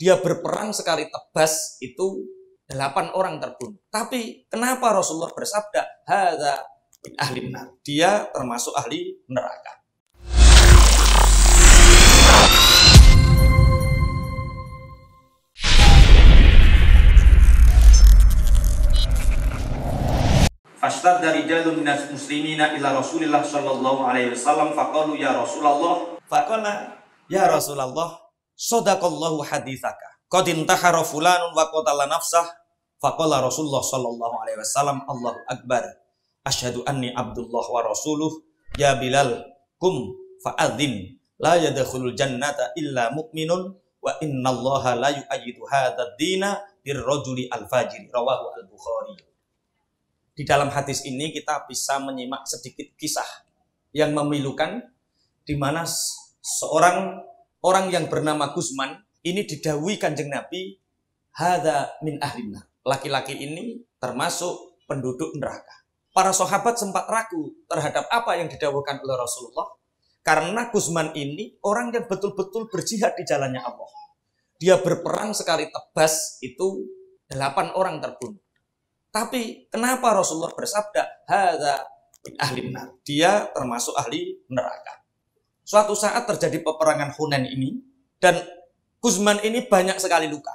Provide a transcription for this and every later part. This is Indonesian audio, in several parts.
dia berperang sekali tebas itu delapan orang terbunuh. Tapi kenapa Rasulullah bersabda hada ahli neraka? Dia termasuk ahli neraka. Fashtad dari jalun minas muslimina ila Rasulillah sallallahu alaihi wasallam faqalu ya Rasulullah faqala ya Rasulullah Sodakallahu hadithaka. Qadin tahara fulanun wa qatala nafsah. Faqala Rasulullah sallallahu alaihi wasallam Allahu Akbar. Ashadu anni abdullah wa rasuluh. Ya Bilal, kum fa'adzim. La yadakhulul jannata illa mu'minun. Wa allaha la yu'ayidu hadha dina birrojuli al-fajiri. Rawahu al-Bukhari. Di dalam hadis ini kita bisa menyimak sedikit kisah yang memilukan di mana seorang orang yang bernama Gusman ini didawi kanjeng Nabi hadza min ahlina. Laki-laki ini termasuk penduduk neraka. Para sahabat sempat ragu terhadap apa yang didawakan oleh Rasulullah karena Gusman ini orang yang betul-betul berjihad di jalannya Allah. Dia berperang sekali tebas itu delapan orang terbunuh. Tapi kenapa Rasulullah bersabda hadza min ahlina? Dia termasuk ahli neraka. Suatu saat terjadi peperangan Hunan ini dan Guzman ini banyak sekali luka.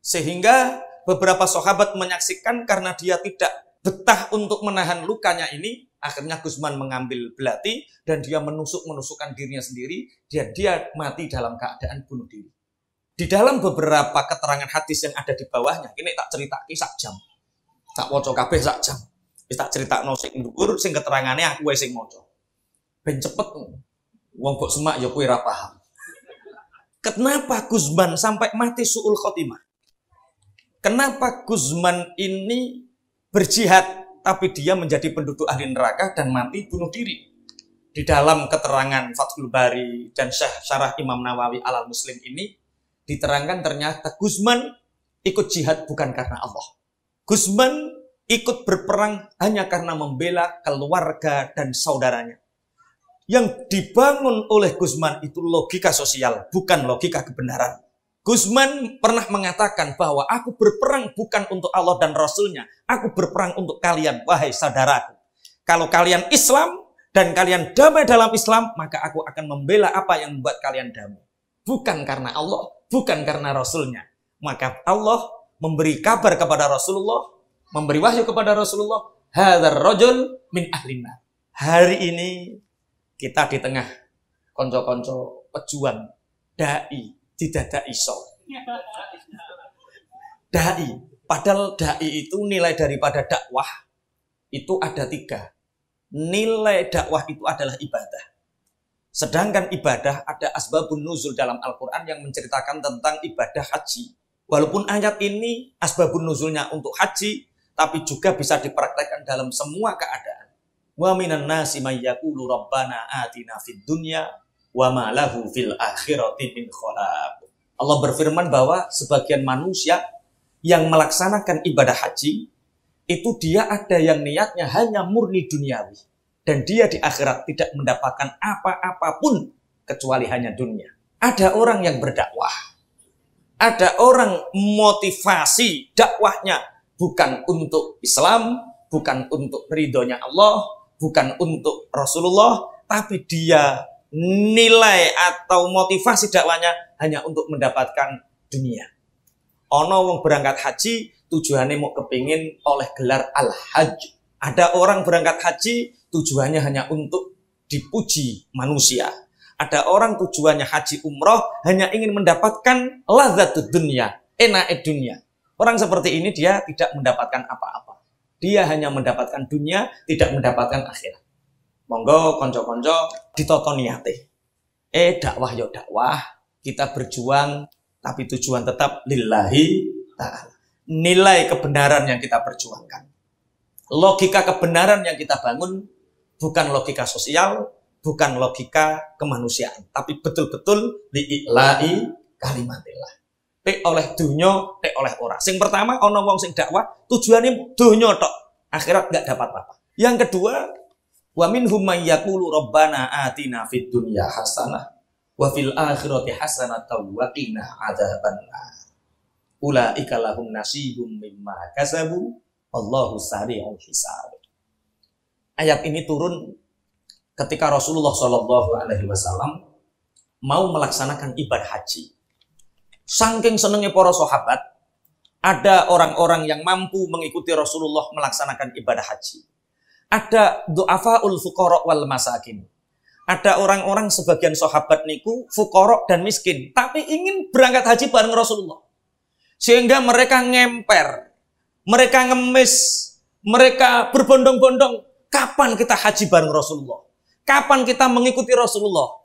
Sehingga beberapa sahabat menyaksikan karena dia tidak betah untuk menahan lukanya ini, akhirnya Guzman mengambil belati dan dia menusuk-menusukkan dirinya sendiri, dia dia mati dalam keadaan bunuh diri. Di dalam beberapa keterangan hadis yang ada di bawahnya, ini tak cerita sak jam. Tak woco kabeh sak jam. Wis tak cerita no sing dhuwur sing keterangannya aku sing maca. Ben cepet. Wong kok semak ya kue Kenapa Guzman sampai mati suul khotimah? Kenapa Guzman ini berjihad tapi dia menjadi penduduk ahli neraka dan mati bunuh diri? Di dalam keterangan Fathul Bari dan Syekh Syarah Imam Nawawi alal Muslim ini diterangkan ternyata Guzman ikut jihad bukan karena Allah. Guzman ikut berperang hanya karena membela keluarga dan saudaranya yang dibangun oleh Gusman itu logika sosial, bukan logika kebenaran. Gusman pernah mengatakan bahwa aku berperang bukan untuk Allah dan Rasulnya. Aku berperang untuk kalian, wahai saudaraku. Kalau kalian Islam dan kalian damai dalam Islam, maka aku akan membela apa yang membuat kalian damai. Bukan karena Allah, bukan karena Rasulnya. Maka Allah memberi kabar kepada Rasulullah, memberi wahyu kepada Rasulullah, hadar rojul min ahlinna. Hari ini kita di tengah konco-konco pejuang dai tidak ada iso dai padahal dai itu nilai daripada dakwah itu ada tiga nilai dakwah itu adalah ibadah sedangkan ibadah ada asbabun nuzul dalam Al-Quran yang menceritakan tentang ibadah haji walaupun ayat ini asbabun nuzulnya untuk haji tapi juga bisa dipraktekkan dalam semua keadaan Wa minan nasi may yaqulu rabbana atina fid dunya wa ma lahu fil akhirati min khalaq. Allah berfirman bahwa sebagian manusia yang melaksanakan ibadah haji itu dia ada yang niatnya hanya murni duniawi dan dia di akhirat tidak mendapatkan apa-apapun kecuali hanya dunia. Ada orang yang berdakwah. Ada orang motivasi dakwahnya bukan untuk Islam, bukan untuk ridhonya Allah, bukan untuk Rasulullah, tapi dia nilai atau motivasi dakwanya hanya untuk mendapatkan dunia. Ono wong berangkat haji tujuannya mau kepingin oleh gelar al-hajj. Ada orang berangkat haji tujuannya hanya untuk dipuji manusia. Ada orang tujuannya haji umroh hanya ingin mendapatkan lazat dunia, enak dunia. Orang seperti ini dia tidak mendapatkan apa-apa. Dia hanya mendapatkan dunia, tidak mendapatkan akhirat. Monggo konco-konco ditotoni hati. Eh dakwah yo ya dakwah, kita berjuang tapi tujuan tetap lillahi ta'ala. Nilai kebenaran yang kita perjuangkan. Logika kebenaran yang kita bangun bukan logika sosial, bukan logika kemanusiaan, tapi betul-betul li'ilai kalimatillah tek oleh dunia, tek oleh ora. Sing pertama ono wong sing dakwah tujuannya dunia tok, akhirat nggak dapat apa-apa. Yang kedua, wa minhum may yaqulu rabbana atina fid dunya hasanah wa fil akhirati hasanatan wa qina Ula Ulaika lahum nasibum mimma kasabu Allahu sari'ul hisab. Ayat ini turun ketika Rasulullah Shallallahu alaihi wasallam mau melaksanakan ibadah haji. Sangking senengnya para sahabat, ada orang-orang yang mampu mengikuti Rasulullah melaksanakan ibadah haji. Ada du'afaul fukorok wal masakin. Ada orang-orang sebagian sahabat niku fukorok dan miskin, tapi ingin berangkat haji bareng Rasulullah. Sehingga mereka ngemper, mereka ngemis, mereka berbondong-bondong. Kapan kita haji bareng Rasulullah? Kapan kita mengikuti Rasulullah?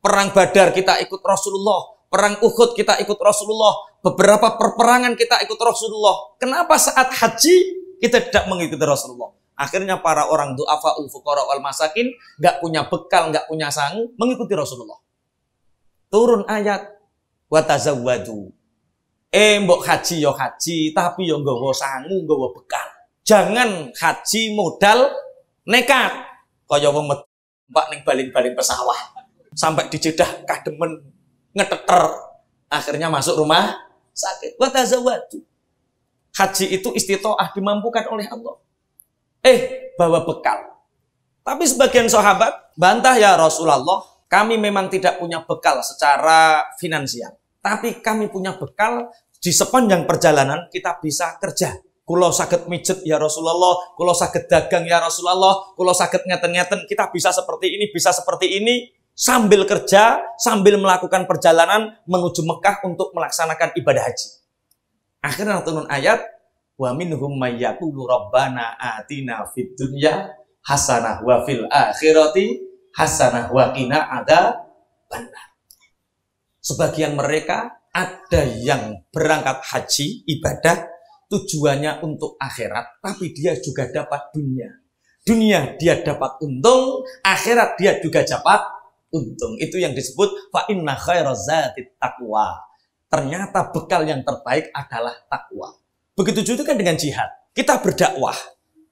Perang Badar kita ikut Rasulullah. Perang Uhud kita ikut Rasulullah. Beberapa perperangan kita ikut Rasulullah. Kenapa saat haji kita tidak mengikuti Rasulullah? Akhirnya para orang du'afa ul wal masakin gak punya bekal, gak punya sang mengikuti Rasulullah. Turun ayat watazawwadu. Eh mbok haji yo haji, tapi yo nggawa sangu, gak bekal. Jangan haji modal nekat. Kaya wong mbak ning baling-baling pesawat. Sampai di Jeddah kademen ngeteter akhirnya masuk rumah sakit Watazawatu, haji itu istitoah dimampukan oleh Allah eh bawa bekal tapi sebagian sahabat bantah ya Rasulullah kami memang tidak punya bekal secara finansial tapi kami punya bekal di sepanjang perjalanan kita bisa kerja Kulo sakit mijet ya Rasulullah, kulo sakit dagang ya Rasulullah, kulo sakit ngeten-ngeten, kita bisa seperti ini, bisa seperti ini sambil kerja, sambil melakukan perjalanan menuju Mekah untuk melaksanakan ibadah haji. Akhirnya turun ayat, wa minhum mayyakulu rabbana atina fid dunya hasanah wa fil akhirati hasanah wa kina ada benar. Sebagian mereka ada yang berangkat haji ibadah tujuannya untuk akhirat, tapi dia juga dapat dunia. Dunia dia dapat untung, akhirat dia juga dapat untung. Itu yang disebut fa inna khairazati taqwa. Ternyata bekal yang terbaik adalah takwa. Begitu juga kan dengan jihad. Kita berdakwah,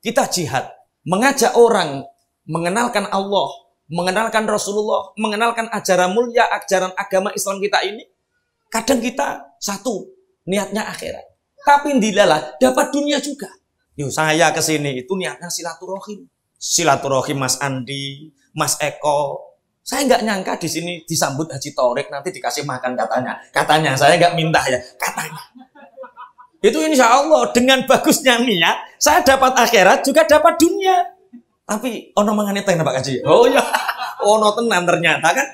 kita jihad, mengajak orang mengenalkan Allah, mengenalkan Rasulullah, mengenalkan ajaran mulia, ajaran agama Islam kita ini. Kadang kita satu niatnya akhirat, tapi dilalah dapat dunia juga. Yo saya kesini itu niatnya silaturahim. Silaturahim Mas Andi, Mas Eko, saya nggak nyangka di sini disambut Haji Torik nanti dikasih makan katanya. Katanya saya nggak minta ya, katanya. Itu insya Allah dengan bagusnya niat saya dapat akhirat juga dapat dunia. Tapi ono itu yang Pak Haji. Oh ya, ono tenan ternyata kan.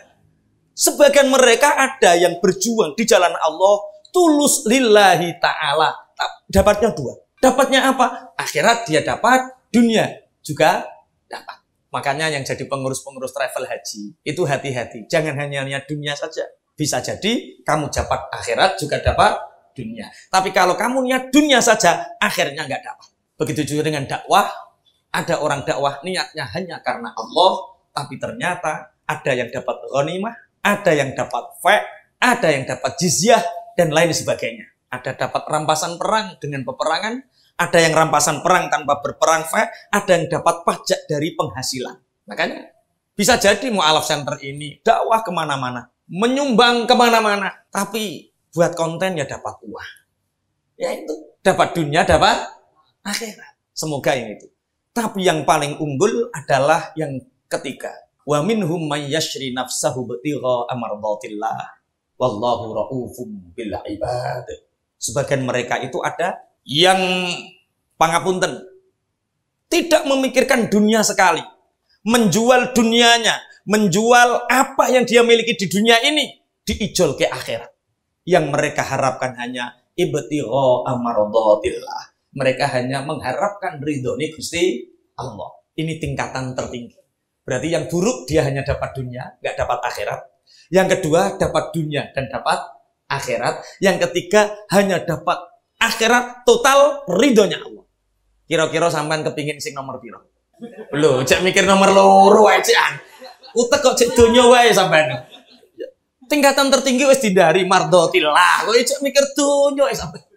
Sebagian mereka ada yang berjuang di jalan Allah tulus lillahi taala. Dapatnya dua. Dapatnya apa? Akhirat dia dapat, dunia juga dapat. Makanya yang jadi pengurus-pengurus travel haji itu hati-hati. Jangan hanya niat dunia saja. Bisa jadi kamu dapat akhirat juga dapat dunia. Tapi kalau kamu niat dunia saja, akhirnya nggak dapat. Begitu juga dengan dakwah. Ada orang dakwah niatnya hanya karena Allah, tapi ternyata ada yang dapat ghanimah, ada yang dapat fe, ada yang dapat jizyah, dan lain sebagainya. Ada dapat rampasan perang dengan peperangan, ada yang rampasan perang tanpa berperang, ada yang dapat pajak dari penghasilan. Makanya bisa jadi mu'alaf center ini dakwah kemana-mana, menyumbang kemana-mana, tapi buat konten ya dapat uang. Ya itu, dapat dunia, dapat akhirat. Semoga yang itu. Tapi yang paling unggul adalah yang ketiga. Wa minhum may yashri nafsahu Wallahu raufum bil ibad. Sebagian mereka itu ada yang pangapunten tidak memikirkan dunia sekali, menjual dunianya, menjual apa yang dia miliki di dunia ini diijol ke akhirat. Yang mereka harapkan hanya ibtigho Mereka hanya mengharapkan ridhoni Gusti Allah. Ini tingkatan tertinggi. Berarti yang buruk dia hanya dapat dunia, nggak dapat akhirat. Yang kedua dapat dunia dan dapat akhirat. Yang ketiga hanya dapat akhirat total ridhonya Allah. Kira-kira sampean kepingin sing nomor piro? Lho, cek mikir nomor loro wae cekan. Utek kok cek donya wae sampean. Tingkatan tertinggi wis dihindari mardotillah. Kok cek mikir donya sampean.